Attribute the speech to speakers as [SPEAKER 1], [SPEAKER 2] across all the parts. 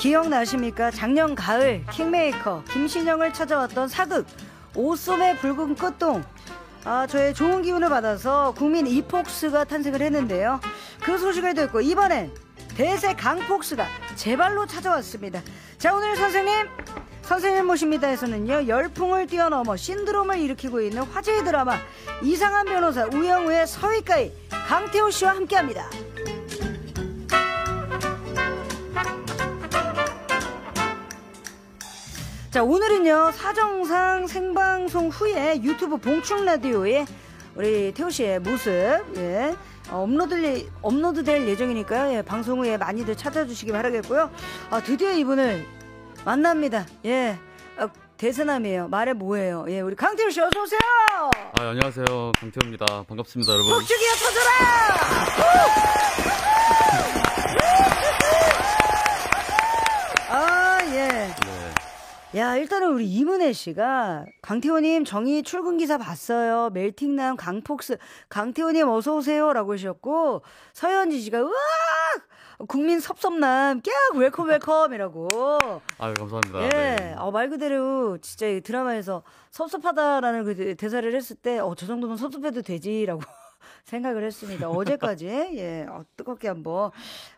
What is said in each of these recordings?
[SPEAKER 1] 기억나십니까? 작년 가을 킹메이커 김신영을 찾아왔던 사극 오쏨의 붉은 끝동 아, 저의 좋은 기운을 받아서 국민 이폭스가 탄생을 했는데요. 그 소식을 듣고 이번엔 대세 강폭스가 제발로 찾아왔습니다. 자, 오늘 선생님, 선생님 모십니다에서는요, 열풍을 뛰어넘어 신드롬을 일으키고 있는 화제의 드라마, 이상한 변호사 우영우의 서위가이 강태호 씨와 함께 합니다. 자, 오늘은요, 사정상 생방송 후에 유튜브 봉충 라디오에 우리 태호 씨의 모습, 예, 업로드, 업로드 될 예정이니까요. 예, 방송 후에 많이들 찾아주시기 바라겠고요. 아, 드디어 이분을 만납니다. 예. 대세남이에요. 말해 뭐예요. 예, 우리 강태호 씨 어서 오세요.
[SPEAKER 2] 아, 안녕하세요. 강태호입니다. 반갑습니다, 여러분. 폭죽이야 터져라!
[SPEAKER 1] 아, 예. 야, 일단은 우리 이문혜 씨가 강태호님 정의 출근 기사 봤어요. 멜팅남 강폭스 강태호님 어서 오세요라고 하셨고 서현지 씨가 으악 국민 섭섭남 깨악 웰컴 웰컴이라고.
[SPEAKER 2] 아 감사합니다. 예, 네.
[SPEAKER 1] 어, 말 그대로 진짜 이 드라마에서 섭섭하다라는 그 대사를 했을 때 어 저 정도면 섭섭해도 되지라고. 생각을 했습니다. 어제까지 예, 어, 뜨겁게 한번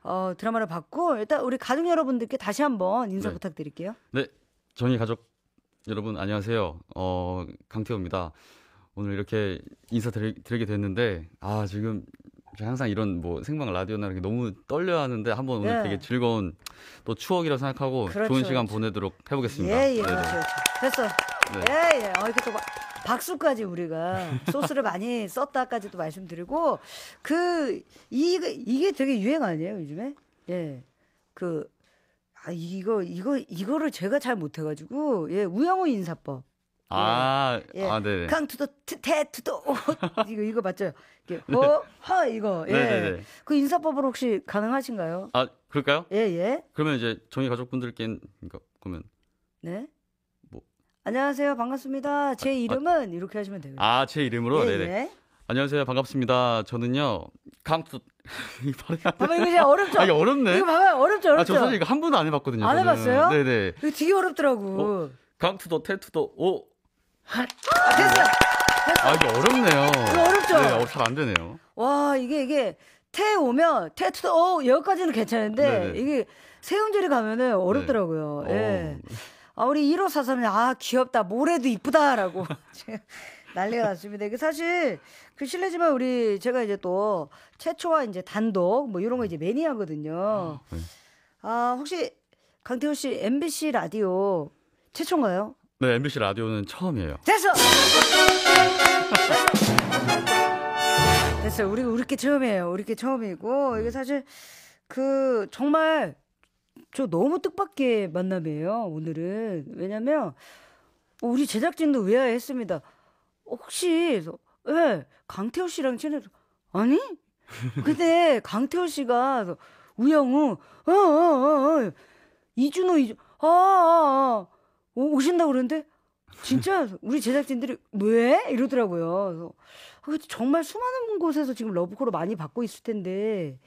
[SPEAKER 1] 어, 드라마를 봤고 일단 우리 가족 여러분들께 다시 한번 인사 네. 부탁드릴게요.
[SPEAKER 2] 네, 정희 가족 여러분 안녕하세요. 어, 강태호입니다. 오늘 이렇게 인사드리게 됐는데 아 지금 항상 이런 뭐 생방 라디오나 이렇게 너무 떨려 하는데 한번 오늘 네. 되게 즐거운 또 추억이라 생각하고 그렇죠, 좋은 그렇죠. 시간 그렇죠. 보내도록 해보겠습니다. 예예 예, 예 네, 네. 그렇죠, 그렇죠. 됐어. 예예.
[SPEAKER 1] 네. 예. 어, 이렇게 또 박수까지 우리가 소스를 많이 썼다까지도 말씀드리고 그이 이게 되게 유행 아니에요 요즘에? 예. 그아 이거 이거 이거를 제가 잘 못해가지고 예 우영우 인사법.
[SPEAKER 2] 아, 예. 예. 아, 네.
[SPEAKER 1] 강투도 태투도 이거 이거 맞죠? 이허 네. 이거 예. 그 인사법으로 혹시 가능하신가요?
[SPEAKER 2] 아 그럴까요? 예 예. 그러면 이제 저희 가족분들께 그러니까 그러면
[SPEAKER 1] 네. 뭐 안녕하세요 반갑습니다. 제 아, 아, 이름은 아, 이렇게 하시면 돼요
[SPEAKER 2] 아 제 이름으로 예, 네네. 예. 안녕하세요. 반갑습니다. 저는요. 강수 이거 진짜
[SPEAKER 1] 어렵죠. 아, 이 어렵네. 이거 봐봐 어렵죠. 어렵죠. 아, 저 사실 이거
[SPEAKER 2] 한 번도 안 해봤거든요. 안 저는. 해봤어요? 네네.
[SPEAKER 1] 이거 되게 어렵더라고.
[SPEAKER 2] 어? 강투도 테투도 오. 아, 됐어. 아 이게 어렵네요. 이거 어렵죠. 네, 어, 잘안 되네요.
[SPEAKER 1] 와 이게 이게 태 오면 테투도 오 여기까지는 괜찮은데 네네. 이게 세음절이 가면은 어렵더라고요. 네. 예. 오. 어. 아 우리 1호사3는아 귀엽다 모래도 이쁘다라고. 난리가 났습니다. 이게 사실 그 실례지만 우리 제가 이제 또 최초와 이제 단독 뭐 이런 거 이제 매니아거든요. 아, 네. 아 혹시 강태호 씨 MBC 라디오 최초인가요?
[SPEAKER 2] 네 MBC 라디오는 처음이에요.
[SPEAKER 1] 됐어. 됐어요. 우리 우리께 처음이에요. 우리께 처음이고 네. 이게 사실 그 정말 저 너무 뜻밖의 만남이에요. 오늘은 왜냐면 우리 제작진도 의아했습니다. 혹시 예 네, 강태호 씨랑 친해서 아니 근데 강태호 씨가 우영우 어어어 어, 어, 어, 이준호 이준 아, 아, 아 오신다 고 그러는데 진짜 우리 제작진들이 왜 이러더라고요. 그래서 아, 정말 수많은 곳에서 지금 러브콜을 많이 받고 있을 텐데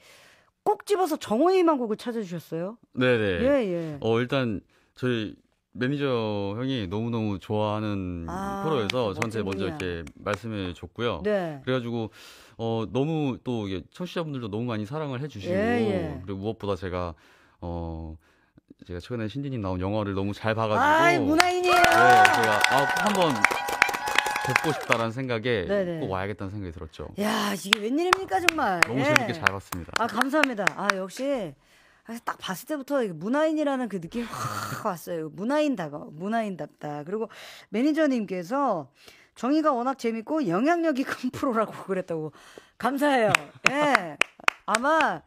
[SPEAKER 1] 꼭 집어서 정호의만 곡을 찾아주셨어요. 네네. 예 예.
[SPEAKER 2] 어 일단 저희 매니저 형이 너무너무 좋아하는 아, 프로여서 저한테 먼저 이렇게 말씀해 줬고요. 네. 그래가지고 어 너무 또 청취자분들도 너무 많이 사랑을 해주시고 예, 예. 그리고 무엇보다 제가 어 제가 최근에 신디님 나온 영화를 너무 잘 봐가지고 아 문화인이에요. 네, 제가 아, 한번 뵙고 싶다라는 생각에 네네. 네. 꼭 와야겠다는 생각이 들었죠.
[SPEAKER 1] 야 이게 웬일입니까 정말. 너무 예. 재밌게 잘 봤습니다. 아 감사합니다. 아 역시 사실 딱 봤을 때부터 문화인이라는 그 느낌이 확 왔어요. 문화인다가 문화인답다. 그리고 매니저님께서 정의가 워낙 재밌고 영향력이 큰 프로라고 그랬다고 감사해요. 예. 아마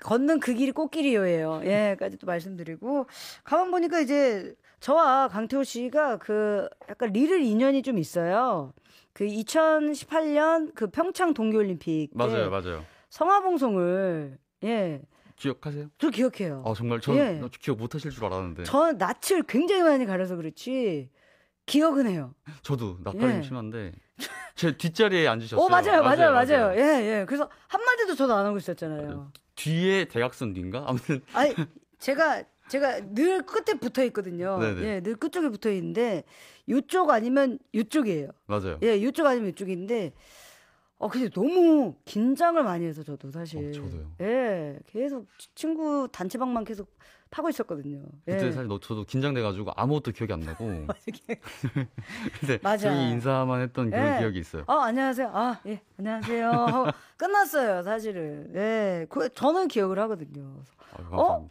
[SPEAKER 1] 걷는 그 길이 꽃길이에요 예까지 또 말씀드리고 가만 보니까 이제 저와 강태호 씨가 그 약간 리를 인연이 좀 있어요. 그 2018년 그 평창 동계올림픽 맞아요, 맞아요. 성화봉송을 예 기억하세요? 저 기억해요.
[SPEAKER 2] 아 정말 저 예. 기억 못하실 줄 알았는데. 저
[SPEAKER 1] 낯을 굉장히 많이 가려서 그렇지 기억은 해요.
[SPEAKER 2] 저도 낯가림 예. 심한데 제 뒷자리에 앉으셨어요. 어 맞아요, 맞아요, 맞아요.
[SPEAKER 1] 예예. 예. 그래서 한 마디도 저도 안 하고 있었잖아요.
[SPEAKER 2] 뒤에 대각선 뒤인가? 아무튼. 아니
[SPEAKER 1] 제가 제가 늘 끝에 붙어 있거든요. 예, 늘 끝쪽에 붙어 있는데 이쪽 아니면 이쪽이에요. 맞아요. 예, 이쪽 아니면 이쪽인데 어, 근데 너무 긴장을 많이 해서 저도 사실. 어, 저도요. 예. 계속 친구 단체방만 계속 파고 있었거든요.
[SPEAKER 2] 그때 예. 사실 너 저도 긴장돼가지고 아무것도 기억이 안 나고. 아, 근데 맞아. 저희 인사만 했던 그런 예. 기억이 있어요. 어,
[SPEAKER 1] 안녕하세요. 아, 예, 안녕하세요. 하고 끝났어요, 사실은. 예. 그, 저는 기억을 하거든요. 아유, 어,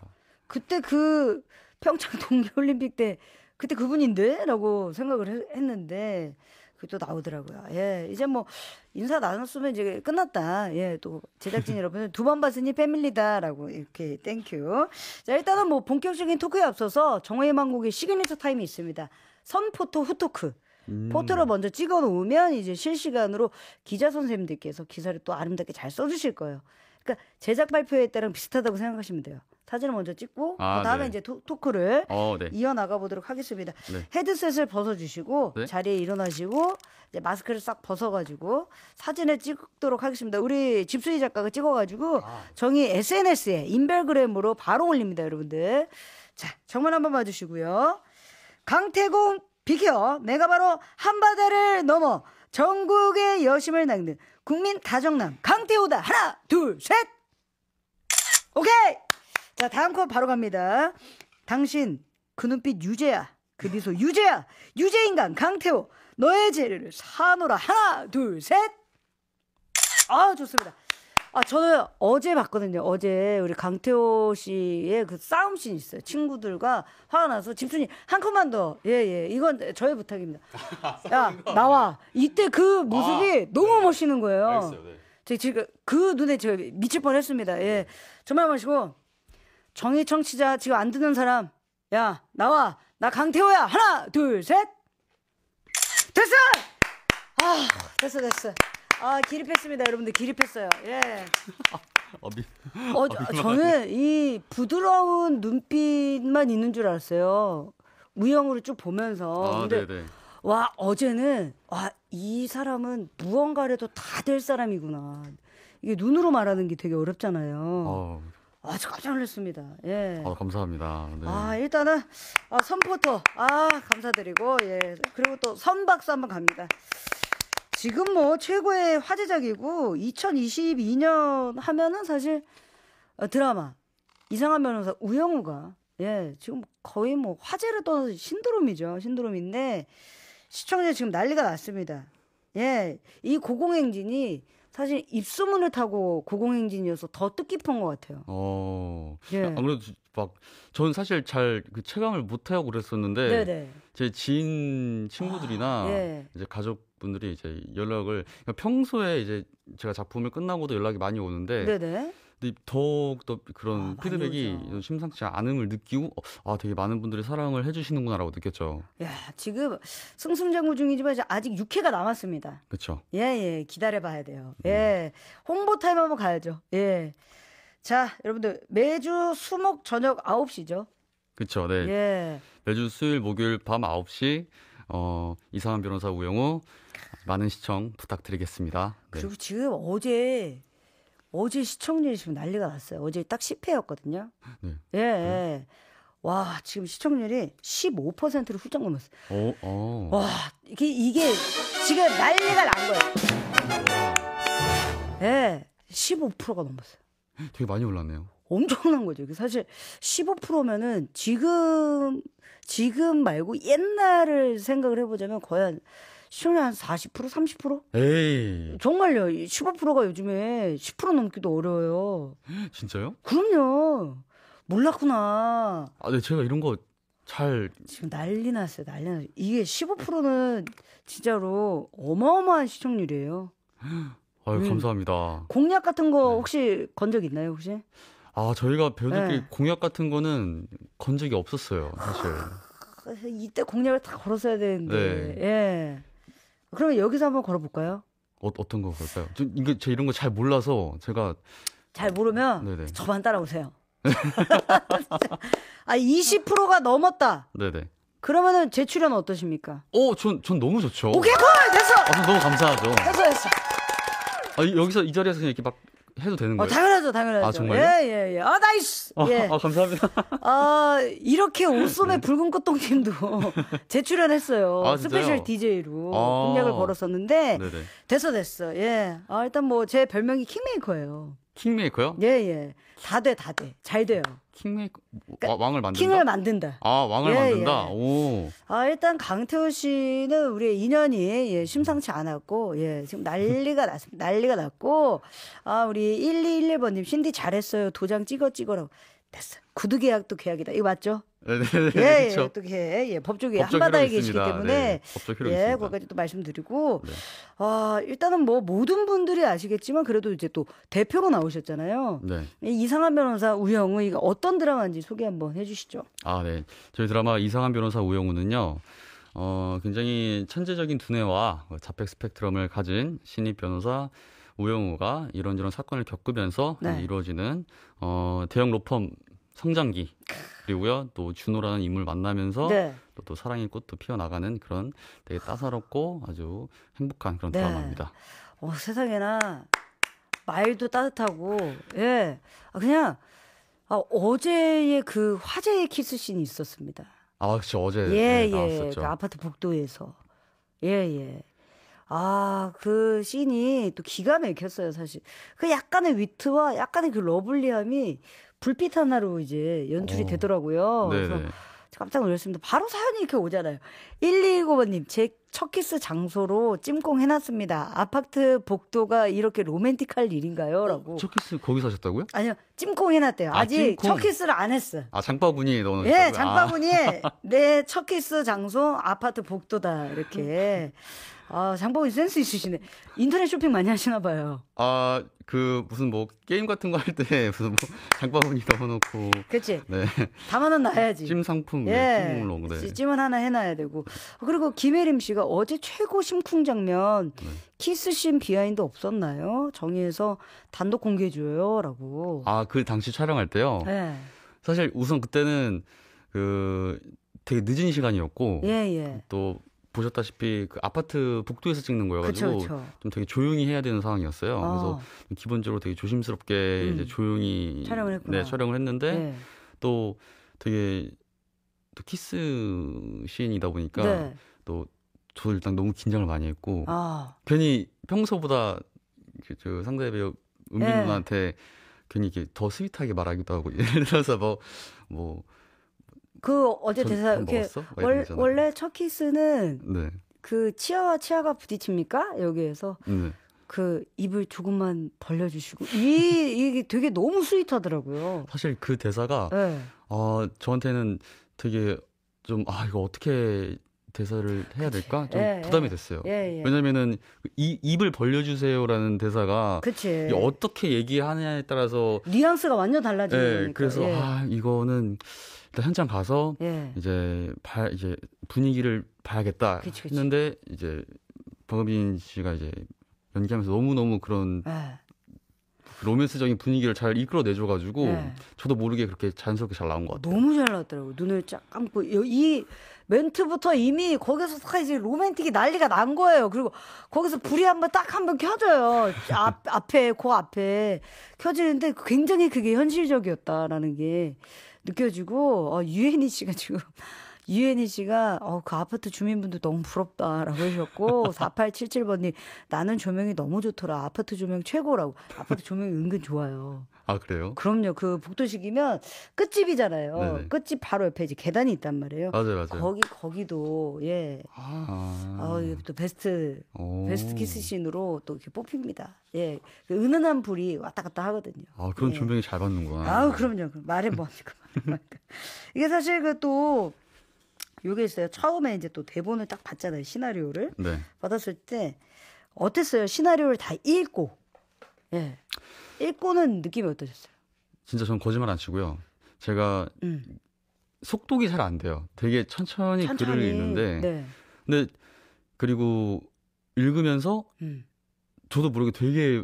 [SPEAKER 1] 그때 그 평창 동계올림픽 때 그때 그분인데? 라고 생각을 했는데 그게 또 나오더라고요. 예, 이제 뭐 인사 나눴으면 이제 끝났다. 예, 또 제작진 여러분 두번 봤으니 패밀리다라고 이렇게 땡큐. 자, 일단은 뭐 본격적인 토크에 앞서서 정호의 만곡의 시그니처 타임이 있습니다. 선포토 후토크. 음. 포토를 먼저 찍어 놓으면 이제 실시간으로 기자 선생님들께서 기사를 또 아름답게 잘 써주실 거예요. 그러니까 제작 발표에 따른 비슷하다고 생각하시면 돼요. 사진을 먼저 찍고 아, 그다음에 네. 이제 토, 크를 어, 네. 이어나가 보도록 하겠습니다. 네. 헤드셋을 벗어주시고 네. 자리에 일어나시고 이제 마스크를 싹 벗어가지고 사진을 찍도록 하겠습니다. 우리 집수희 작가가 찍어가지고 아. 정이 SNS에 인별그램으로 바로 올립니다, 여러분들. 자, 정말 한번 봐주시고요. 강태공 비켜 내가 바로 한바다를 넘어 전국의 여심을 낚는 국민 다정남 강태호다 하나 둘 셋 오케이 자, 다음 컷 바로 갑니다. 당신, 그 눈빛 유죄야. 그 미소 유죄야. 유죄인간 강태호. 너의 재료를 사노라. 하나, 둘, 셋. 아, 좋습니다. 아, 저는 어제 봤거든요. 어제 우리 강태호 씨의 그 싸움 씬 있어요. 친구들과 화가 나서 집순이 한 컷만 더. 예, 예. 이건 저의 부탁입니다. 야, 나와. 이때 그 모습이 아, 너무 네. 멋있는 거예요. 알겠어요, 네. 제 지금 그, 그 눈에 제가 미칠 뻔 했습니다. 예. 정말 네. 멋있고 정의 청취자 지금 안 듣는 사람 야 나와 나 강태호야 하나 둘셋 됐어 아 됐어 됐어 아 기립했습니다 여러분들 기립했어요 예
[SPEAKER 2] 어, 미,
[SPEAKER 1] 어 아, 저는 이 부드러운 눈빛만 있는 줄 알았어요 무형으로 쭉 보면서 아, 근데 네네. 네. 와 어제는 와이 사람은 무언가라도 다 될 사람이구나 이게 눈으로 말하는 게 되게 어렵잖아요. 어, 아주 깜짝 놀랐습니다. 예.
[SPEAKER 2] 아, 감사합니다. 네. 아,
[SPEAKER 1] 일단은 아, 선포터 아, 감사드리고 예. 그리고 또 선박사 한번 갑니다. 지금 뭐 최고의 화제작이고 2022년 하면은 사실 어, 드라마 이상한 변호사 우영우가 예, 지금 거의 뭐 화제를 떠나서 신드롬이죠. 신드롬인데 시청자 지금 난리가 났습니다. 예. 이 고공행진이 사실 입소문을 타고 고공행진이어서 더 뜻깊은 것 같아요.
[SPEAKER 2] 어. 예. 안 그래도 막, 저는 사실 잘그 체감을 못하고 그랬었는데, 네네. 제 지인 친구들이나 아, 예. 이제 가족분들이 이제 연락을, 그러니까 평소에 이제 제가 작품을 끝나고도 연락이 많이 오는데, 네네. 근데 더욱더 그런 아, 피드백이 심상치 않음을 느끼고 아 되게 많은 분들이 사랑을 해주시는구나라고 느꼈죠. 야
[SPEAKER 1] 지금 승승장구 중이지만 아직 6회가 남았습니다. 그렇죠. 예예 기다려봐야 돼요. 음. 예 홍보 타임 한번 가야죠. 예. 자, 여러분들 매주 수목 저녁 9시죠.
[SPEAKER 2] 그렇죠. 네. 예. 매주 수요일 목요일 밤 9시 어, 이상한 변호사 우영우 많은 시청 부탁드리겠습니다. 네. 그리고
[SPEAKER 1] 지금 어제 어제 시청률이 지금 난리가 났어요. 어제 딱 10회였거든요. 네. 예. 네. 와, 지금 시청률이 15%를 훌쩍 넘었어요.
[SPEAKER 2] 오, 어, 오. 어. 와,
[SPEAKER 1] 이게, 이게 지금 난리가 난 거예요. 예. 15%가 넘었어요.
[SPEAKER 2] 되게 많이 올랐네요.
[SPEAKER 1] 엄청난 거죠. 사실 15%면은 지금 지금 말고 옛날을 생각을 해보자면 거의 한 시원히 한 40%, 30%?
[SPEAKER 2] 에이.
[SPEAKER 1] 정말요. 15%가 요즘에 10% 넘기도 어려워요.
[SPEAKER 2] 진짜요?
[SPEAKER 1] 그럼요. 몰랐구나.
[SPEAKER 2] 아, 네, 제가 이런 거 잘.
[SPEAKER 1] 지금 난리 났어요, 난리 났어요. 이게 15%는 진짜로 어마어마한 시청률이에요.
[SPEAKER 2] 아유, 음. 감사합니다.
[SPEAKER 1] 공약 같은 거 네. 혹시 네. 건적 있나요, 혹시?
[SPEAKER 2] 아, 저희가 배우들끼리 네. 공약 같은 거는 건 적이 없었어요, 사실. 아,
[SPEAKER 1] 이때 공약을 다 걸었어야 되는데. 네. 예. 그러면 여기서 한번 걸어볼까요?
[SPEAKER 2] 어, 어떤 거 걸까요? 저, 이게 제 이런 거 잘 몰라서 제가 잘 모르면 네네. 저만
[SPEAKER 1] 따라오세요. 아 20%가 넘었다. 네네. 그러면은 제 출연 어떠십니까?
[SPEAKER 2] 어, 전, 전 너무 좋죠. 오케이, 됐어! 아, 너무 감사하죠. 됐어, 됐어. 아, 여기서 이 자리에서 그냥 이렇게 막 해도 되는 어, 거예요? 어, 당연하죠, 당연하죠. 아, 정말요? 예,
[SPEAKER 1] 예, 예. 아, 나이스! 아, 예. 아, 감사합니다. 아, 이렇게 옷소매 네. 붉은 꽃동님도 재출연했어요. 아, 스페셜 DJ로 아. 공략을 걸었었는데, 네네. 됐어, 됐어. 예. 아, 일단 뭐 제 별명이 킹메이커예요. 킹메이커요? 예, 예. 다 돼, 다 돼. 잘 돼요. 킹메이커
[SPEAKER 2] 그러니까 왕을 만든다. 킹을
[SPEAKER 1] 만든다. 아,
[SPEAKER 2] 왕을 예, 예. 만든다. 예. 오.
[SPEAKER 1] 아, 일단 강태호 씨는 우리의 인연이 예, 심상치 않았고 예, 지금 난리가 났 난리가 났고 아, 우리 1211번 님 신디 잘했어요. 도장 찍어 찍어라고. 됐어. 구두 계약도 계약이다. 이거 맞죠?
[SPEAKER 2] 네, 네, 네, 예, 예, 그렇죠. 또
[SPEAKER 1] 예, 예, 법조계 한바다에 계시기 때문에 네, 예, 거기까지 또 말씀드리고 네. 어, 일단은 뭐 모든 분들이 아시겠지만 그래도 이제 또 대표로 나오셨잖아요. 네. 이상한 변호사 우영우 이거 어떤 드라마인지 소개 한번 해주시죠.
[SPEAKER 2] 아, 네, 저희 드라마 이상한 변호사 우영우는요. 어, 굉장히 천재적인 두뇌와 자백 스펙트럼을 가진 신입 변호사 우영우가 이런저런 사건을 겪으면서 네. 이루어지는 어, 대형 로펌 성장기 그리고요 또 준호라는 인물 만나면서 네. 또, 또, 사랑의 꽃도 피어나가는 그런 되게 따사롭고 아주 행복한 그런 네. 드라마입니다.
[SPEAKER 1] 어, 세상에나 말도 따뜻하고 예 아, 그냥 아, 어제의 그 화제의 키스씬이 있었습니다.
[SPEAKER 2] 아, 그렇죠. 어제 예, 네, 예. 나왔었죠. 그
[SPEAKER 1] 아파트 복도에서. 예, 예. 아, 그 씬이 또 기가 막혔어요, 사실. 그 약간의 위트와 약간의 그 러블리함이 불빛 하나로 이제 연출이 오. 어. 되더라고요. 네네. 그래서 깜짝 놀랐습니다. 바로 사연이 이렇게 오잖아요. 1225번님, 제 첫 키스 장소로 찜꽁 해놨습니다. 아파트 복도가 이렇게 로맨틱할 일인가요? 어, 라고.
[SPEAKER 2] 첫 키스 거기서 하셨다고요?
[SPEAKER 1] 아니요, 찜꽁 해놨대요. 아, 아직 찜콩. 첫 키스를 안 했어.
[SPEAKER 2] 아, 장바구니넣어놓으 예, 장바구니에 네,
[SPEAKER 1] 아. 내첫 키스 장소 아파트 복도다. 이렇게. 아, 장보기 센스 있으시네. 인터넷 쇼핑 많이 하시나 봐요.
[SPEAKER 2] 아, 그 무슨 뭐 게임 같은 거 할 때 무슨 뭐 장바구니 넣어놓고. 그치. 네.
[SPEAKER 1] 담아는 놔야지.
[SPEAKER 2] 찜 상품. 네, 예. 네. 찜 네.
[SPEAKER 1] 찜은 하나 해놔야 되고. 그리고 김혜림 씨가 어제 최고 심쿵 장면 네. 키스씬 비하인드 없었나요? 정의해서 단독 공개해줘요라고.
[SPEAKER 2] 아, 그 당시 촬영할 때요. 네. 사실 우선 그때는 그 되게 늦은 시간이었고. 예, 예. 또 보셨다시피 그 아파트 복도에서 찍는 거여가지고 좀 되게 조용히 해야 되는 상황이었어요. 어. 그래서 기본적으로 되게 조심스럽게 음. 이제 조용히 촬영을 했구나. 네 촬영을 했는데 네. 또 되게 또 키스 시인이다 보니까 네. 또 저도 일단 너무 긴장을 많이 했고 아. 괜히 평소보다 저 상대 배우 네. 은빈 네. 누나한테 괜히 이렇게 더 스윗하게 말하기도 하고 예를 들어서 뭐뭐 뭐, 뭐
[SPEAKER 1] 그 어제 대사 이렇게 월, 원래 첫 키스는 네. 그 치아와 치아가 부딪힙니까? 여기에서 네. 그 입을 조금만 벌려주시고 이 이게 되게 너무 스윗하더라고요.
[SPEAKER 2] 사실 그 대사가 네. 어, 저한테는 되게 좀 아 이거 어떻게 대사를 해야 될까 좀 예, 예. 부담이 예. 됐어요. 예, 왜냐면은 이 입을 벌려주세요라는 대사가 그치. 어떻게 얘기하느냐에 따라서
[SPEAKER 1] 뉘앙스가 완전 달라지니까. 예, 그래서 예. 아
[SPEAKER 2] 이거는 일단 현장 가서 예. 이제 봐 이제 분위기를 봐야겠다 그치, 그치. 했는데 이제 박은빈 씨가 이제 연기하면서 너무 너무 그런 예. 로맨스적인 분위기를 잘 이끌어내줘가지고 네. 저도 모르게 그렇게 자연스럽게 잘 나온 것
[SPEAKER 1] 같아요. 너무 잘 나왔더라고. 눈을 쫙 감고 이 멘트부터 이미 거기서 딱 이제 로맨틱이 난리가 난 거예요. 그리고 거기서 불이 한번 딱한 번 켜져요. 앞 앞에 그 앞에 켜지는데 굉장히 그게 현실적이었다라는 게 느껴지고 어, 유엔이 씨가 지금 유엔이 씨가 어, 그 아파트 주민분들 너무 부럽다라고 하셨고 4877번님 나는 조명이 너무 좋더라. 아파트 조명 최고라고. 아파트 조명이 은근 좋아요. 아 그래요? 그럼요. 그 복도식이면 끝집이잖아요. 네네. 끝집 바로 옆에 이제 계단이 있단 말이에요. 맞아요, 맞아요. 거기 거기도 예.
[SPEAKER 2] 아, 아 이게
[SPEAKER 1] 또 베스트 오. 베스트 키스신으로 또 이렇게 뽑힙니다. 예, 그 은은한 불이 왔다 갔다 하거든요.
[SPEAKER 2] 아 그런 예. 조명이 잘 받는구나. 아
[SPEAKER 1] 그럼요. 말해 뭐합니까? 이게 사실 그또 요게 있어요. 처음에 이제 또 대본을 딱받잖아요 시나리오를 네. 받았을 때 어땠어요? 시나리오를 다 읽고 예 읽고는 느낌이 어떠셨어요?
[SPEAKER 2] 진짜 전 거짓말 안 치고요. 제가 음. 속독이 잘 안 돼요. 되게 천천히, 천천히 글을 읽는데 네. 근데 그리고 읽으면서 음. 저도 모르게 되게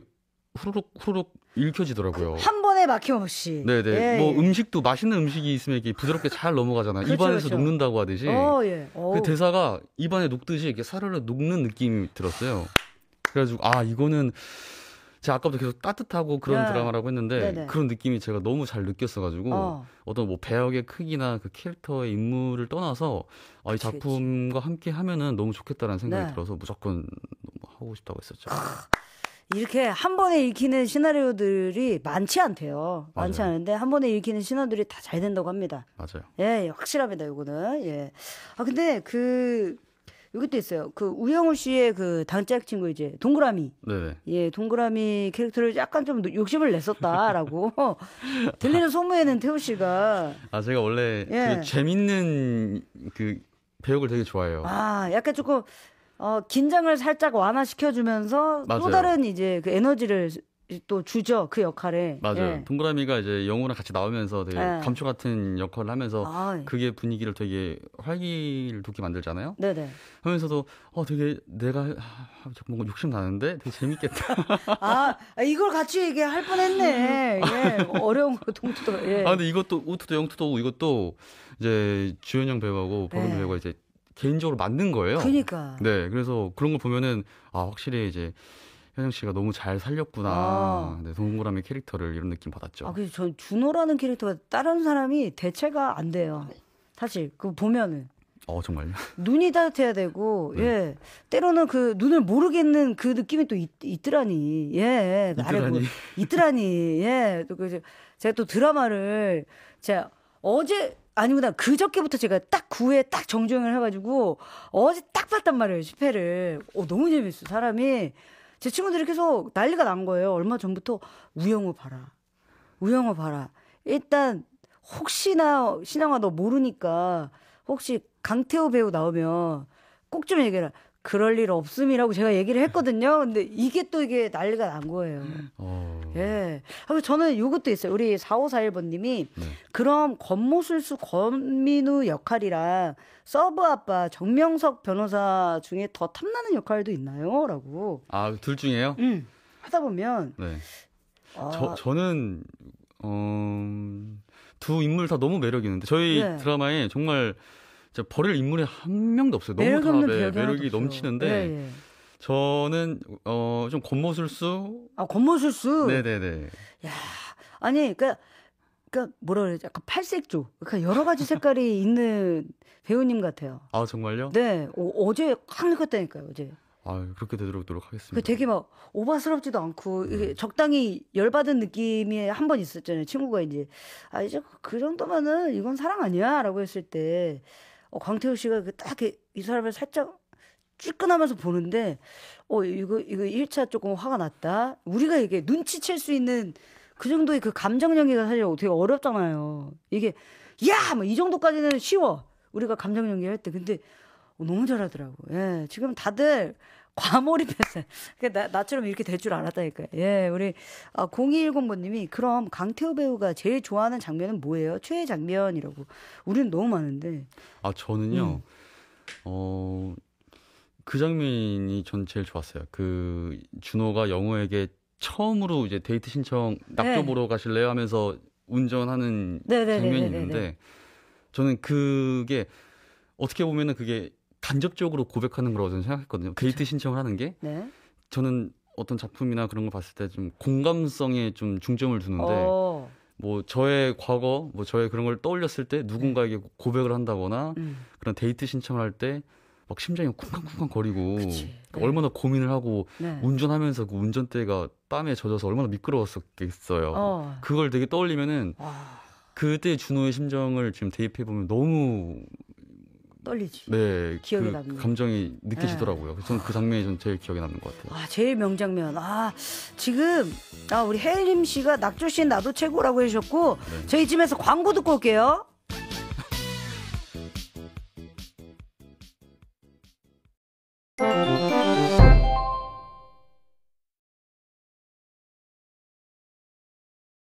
[SPEAKER 2] 후루룩 후루룩 읽혀지더라고요. 한
[SPEAKER 1] 시간에 네, 막힘없이. 네네. 예, 뭐 예.
[SPEAKER 2] 음식도 맛있는 음식이 있으면 이렇게 부드럽게 잘 넘어가잖아요. 그렇죠, 입안에서 그렇죠. 녹는다고 하듯이. 어, 예. 어. 그 대사가 입안에 녹듯이 이렇게 사르르 녹는 느낌이 들었어요. 그래가지고 아 이거는 제가 아까부터 계속 따뜻하고 그런 네. 드라마라고 했는데 네네. 그런 느낌이 제가 너무 잘 느꼈어가지고 어. 떤뭐 배역의 크기나 그 캐릭터의 인물을 떠나서 아, 이 작품과 함께 하면은 너무 좋겠다라는 생각이 네. 들어서 무조건 하고 싶다고 했었죠.
[SPEAKER 1] 이렇게 한 번에 읽히는 시나리오들이 많지 않대요. 맞아요. 많지 않은데 한 번에 읽히는 시나리오들이 다 잘 된다고 합니다. 맞아요. 예, 예, 확실합니다. 요거는. 예. 아 근데 그 이것도 있어요. 그 우영우 씨의 그 단짝 친구 이제 동그라미. 네 예, 동그라미 캐릭터를 약간 좀 욕심을 냈었다라고 들리는 소문에는 태호 씨가
[SPEAKER 2] 아 제가 원래 그 예. 그 재밌는 그 배역을 되게 좋아해요.
[SPEAKER 1] 아, 약간 조금 어, 긴장을 살짝 완화시켜주면서 맞아요. 또 다른 이제 그 에너지를 또 주죠 그 역할에 맞아요 예.
[SPEAKER 2] 동그라미가 이제 영호랑 같이 나오면서 되게 예. 감초 같은 역할을 하면서 아, 예. 그게 분위기를 되게 활기를 돋게 만들잖아요 네네 하면서도 어 되게 내가 뭔가 욕심 나는데 되게 재밌겠다
[SPEAKER 1] 아, 아 이걸 같이 이게 할 뻔했네 예 어려운 거 동투도 예. 아 근데
[SPEAKER 2] 이것도 우투도 영투도 이것도 이제 주현영 배우하고 박은주 예. 배우가 이제 개인적으로 맞는 거예요. 그러니까. 네, 그래서 그런 걸 보면은 아 확실히 이제 현영 씨가 너무 잘 살렸구나. 아. 네, 동그라미 캐릭터를 이런 느낌 받았죠. 아,
[SPEAKER 1] 그래서 전 준호라는 캐릭터가 다른 사람이 대체가 안 돼요. 사실 그 보면은. 어 정말요? 눈이 따뜻해야 되고 네. 예 때로는 그 눈을 모르겠는 그 느낌이 또 있, 있더라니 예 나를 있더 뭐 있더라니 예또그 제가 또 드라마를 제가 어제 아니구나. 그저께부터 제가 딱 9회 그 딱 정주행을 해가지고 어제 딱 봤단 말이에요, 10회를. 어, 너무 재밌어, 사람이. 제 친구들이 계속 난리가 난 거예요. 얼마 전부터 우영우 봐라. 우영우 봐라. 일단, 혹시나, 신영아 너 모르니까 혹시 강태호 배우 나오면 꼭 좀 얘기해라. 그럴 일 없음이라고 제가 얘기를 했거든요. 근데 이게 또 이게 난리가 난 거예요. 어... 예. 그리 저는 이것도 있어요. 우리 4541번님이 네. 그럼 권모술수 권민우 역할이랑 서브 아빠 정명석 변호사 중에 더 탐나는 역할도 있나요? 라고.
[SPEAKER 2] 아, 둘 중에요? 음.
[SPEAKER 1] 하다 보면.
[SPEAKER 2] 네. 아. 저, 저는, 어, 두 인물 다 너무 매력 있는데 저희 네. 드라마에 정말 버릴 인물이 한 명도 없어요. 너무 매력 다 매력이 넘치는데. 예, 예. 저는 어좀 권모술수. 아 권모술수. 네네네. 야
[SPEAKER 1] 아니 그니까 그니까 뭐라 그러지? 약간 팔색조. 그러니까 여러 가지 색깔이 있는 배우님 같아요. 아 정말요? 네. 어, 제확 느꼈다니까요 어제.
[SPEAKER 2] 아 그렇게 되도록 노력하겠습니다. 그
[SPEAKER 1] 되게 막 오바스럽지도 않고 네. 이게 적당히 열받은 느낌이 한 번 있었잖아요. 친구가 이제 아 이제 그 정도면은 이건 사랑 아니야라고 했을 때 어, 광태우 씨가 그딱이 사람을 살짝 출근하면서 보는데 어 이거 이거 1차 조금 화가 났다. 우리가 이게 눈치챌 수 있는 그 정도의 그 감정 연기가 사실 되게 어렵잖아요. 이게 야, 뭐 이 정도까지는 쉬워. 우리가 감정 연기할 때 근데 어, 너무 잘하더라고. 예. 지금 다들 과몰입했어요. 그 나, 처럼 이렇게 될 줄알았다니까 예, 우리 아, 0210번님이 그럼 강태우 배우가 제일 좋아하는 장면은 뭐예요? 최애 장면이라고. 우리는 너무 많은데.
[SPEAKER 2] 아 저는요. 음. 어그 장면이 전 제일 좋았어요. 그 준호가 영호에게 처음으로 이제 데이트 신청 낙조 네. 보러 가실래요 하면서 운전하는 네네네네네네. 장면이 있는데 저는 그게 어떻게 보면은 그게 간접적으로 고백하는 거라고 저는 생각했거든요. 그쵸. 데이트 신청을 하는 게 네. 저는 어떤 작품이나 그런 걸 봤을 때 좀 공감성에 좀 중점을 두는데 어. 뭐 저의 과거 뭐 저의 그런 걸 떠올렸을 때 누군가에게 네. 고백을 한다거나 음. 그런 데이트 신청을 할때 막 심장이 쿵쾅쿵쾅 거리고 그치, 그러니까 네. 얼마나 고민을 하고 네. 운전하면서 그 운전대가 땀에 젖어서 얼마나 미끄러웠었겠어요. 어. 그걸 되게 떠올리면은 와. 그때 준호의 심정을 지금 대입해 보면 너무 떨리지. 네, 기억에 그 남는 감정이 느껴지더라고요. 네. 저는 그 아. 장면이 전 제일 기억에 남는 것 같아요.
[SPEAKER 1] 아, 제일 명장면. 아, 지금 아 우리 혜림 씨가 낙조 씨 나도 최고라고 해주셨고 네. 저희 집에서 광고 듣고 올게요. Thank you.